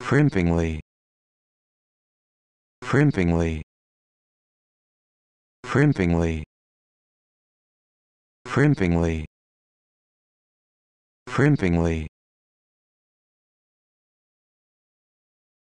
Primpingly. Primpingly. Primpingly. Primpingly. Primpingly.